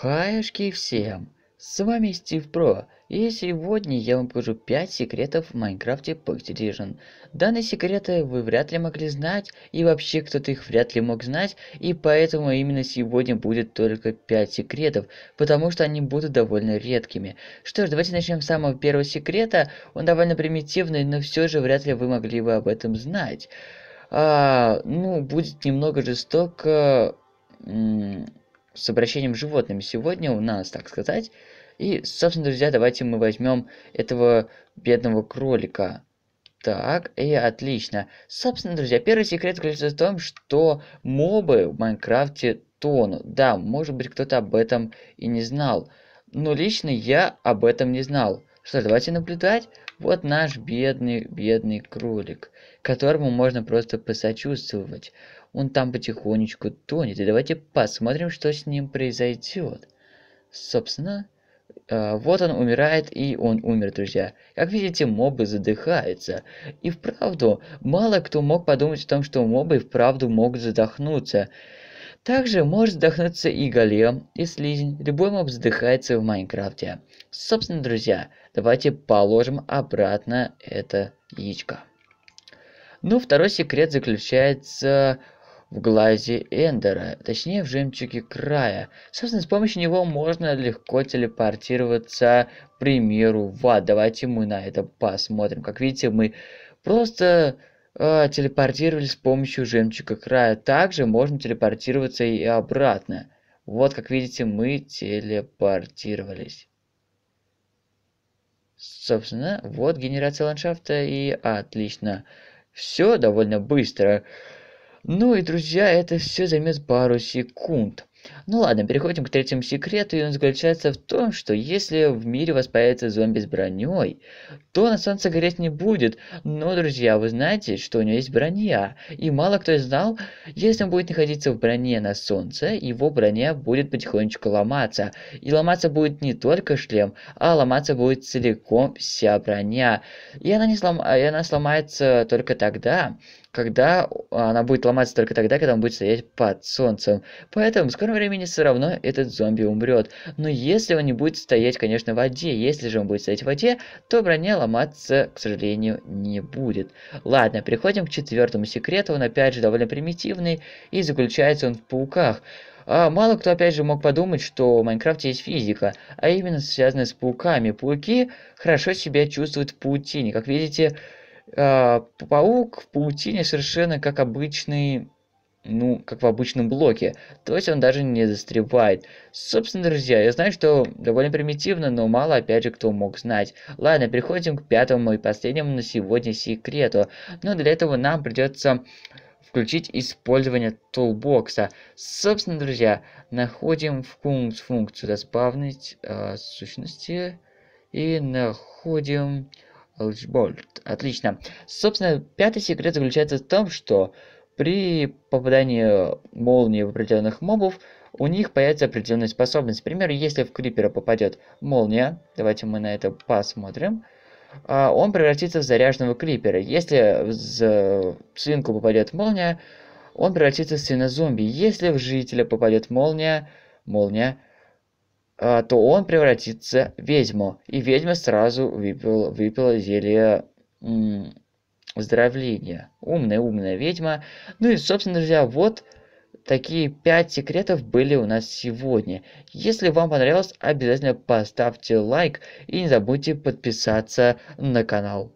Хаешки всем! С вами Стив Про, и сегодня я вам покажу 5 секретов в Майнкрафте Pocket Данные секреты вы вряд ли могли знать, и вообще кто-то их вряд ли мог знать, и поэтому именно сегодня будет только 5 секретов, потому что они будут довольно редкими. Что ж, давайте начнем с самого первого секрета, он довольно примитивный, но все же вряд ли вы могли бы об этом знать. А, ну, будет немного жестоко э, с обращением с животными сегодня у нас, так сказать. И, собственно, друзья, давайте мы возьмем этого бедного кролика. Так, и отлично. Собственно, друзья, первый секрет заключается в том, что мобы в Майнкрафте тонут. Да, может быть, кто-то об этом и не знал. Но лично я об этом не знал. Что, давайте наблюдать? Вот наш бедный, бедный кролик, которому можно просто посочувствовать. Он там потихонечку тонет, и давайте посмотрим, что с ним произойдет. Собственно, э, вот он умирает, и он умер, друзья. Как видите, мобы задыхаются. И вправду, мало кто мог подумать о том, что мобы вправду могут задохнуться. Также может задохнуться и голем, и слизень. Любой моб задыхается в Майнкрафте. Собственно, друзья, давайте положим обратно это яичко. Ну, второй секрет заключается в глазе Эндера, точнее в жемчуге края. Собственно, с помощью него можно легко телепортироваться, к примеру, в ад. Давайте мы на это посмотрим. Как видите, мы просто э, телепортировались с помощью жемчуга края. Также можно телепортироваться и обратно. Вот, как видите, мы телепортировались. Собственно, вот генерация ландшафта и отлично. Все довольно быстро. Ну и, друзья, это все займет пару секунд. Ну ладно, переходим к третьему секрету, и он заключается в том, что если в мире у вас появится зомби с броней, то на солнце гореть не будет. Но, друзья, вы знаете, что у него есть броня, и мало кто знал, если он будет находиться в броне на солнце, его броня будет потихонечку ломаться. И ломаться будет не только шлем, а ломаться будет целиком вся броня. И она, не слом... и она сломается только тогда, когда она будет ломаться только тогда, когда он будет стоять под солнцем. Поэтому в скором времени все равно этот зомби умрет. Но если он не будет стоять, конечно, в воде, если же он будет стоять в воде, то броня ломаться, к сожалению, не будет. Ладно, переходим к четвертому секрету, он опять же довольно примитивный, и заключается он в пауках. А мало кто, опять же, мог подумать, что в Майнкрафте есть физика, а именно связанная с пауками. Пауки хорошо себя чувствуют в паутине. Как видите, а, паук в паутине совершенно как обычный, ну, как в обычном блоке. То есть он даже не застревает. Собственно, друзья, я знаю, что довольно примитивно, но мало, опять же, кто мог знать. Ладно, переходим к пятому и последнему на сегодня секрету. Но для этого нам придется включить использование тулбокса. Собственно, друзья, находим функцию «Разбавнить э, а, сущности» и находим Лучбольт. Отлично. Собственно, пятый секрет заключается в том, что при попадании молнии в определенных мобов у них появится определенная способность. Например, если в Крипера попадет молния, давайте мы на это посмотрим, а, он превратится в заряженного Крипера. Если в свинку попадет молния, он превратится в зомби. Если в жителя попадет молния, молния Э, то он превратится в ведьму. И ведьма сразу выпила, выпила зелье здравления Умная, умная ведьма. Ну и, собственно, друзья, вот такие пять секретов были у нас сегодня. Если вам понравилось, обязательно поставьте лайк и не забудьте подписаться на канал.